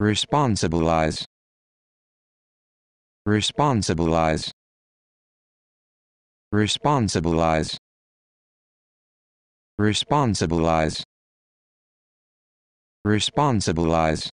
Responsibilize. Responsibilize. Responsibilize. Responsibilize. Responsibilize.